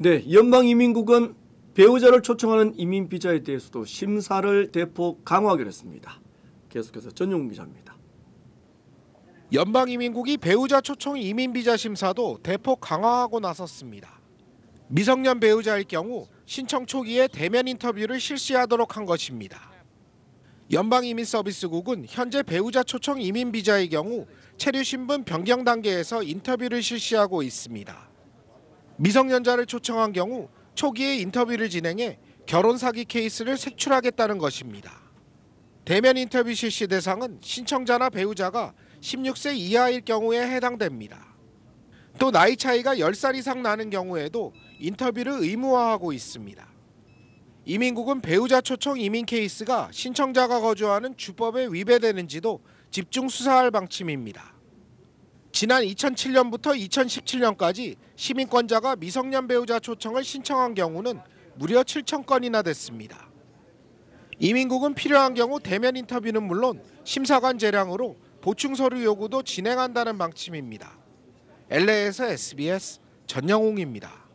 네, 연방이민국은 배우자를 초청하는 이민 비자에 대해서도 심사를 대폭 강화하기로 했습니다. 계속해서 전용 기자입니다. 연방이민국이 배우자 초청 이민 비자 심사도 대폭 강화하고 나섰습니다. 미성년 배우자일 경우 신청 초기에 대면 인터뷰를 실시하도록 한 것입니다. 연방이민서비스국은 현재 배우자 초청 이민 비자의 경우 체류 신분 변경 단계에서 인터뷰를 실시하고 있습니다. 미성년자를 초청한 경우 초기에 인터뷰를 진행해 결혼 사기 케이스를 색출하겠다는 것입니다. 대면 인터뷰 실시 대상은 신청자나 배우자가 16세 이하일 경우에 해당됩니다. 또 나이 차이가 10살 이상 나는 경우에도 인터뷰를 의무화하고 있습니다. 이민국은 배우자 초청 이민 케이스가 신청자가 거주하는 주법에 위배되는지도 집중 수사할 방침입니다. 지난 2007년부터 2017년까지 시민권자가 미성년 배우자 초청을 신청한 경우는 무려 7천 건이나 됐습니다. 이민국은 필요한 경우 대면 인터뷰는 물론 심사관 재량으로 보충서류 요구도 진행한다는 방침입니다. LA에서 SBS 전영웅입니다.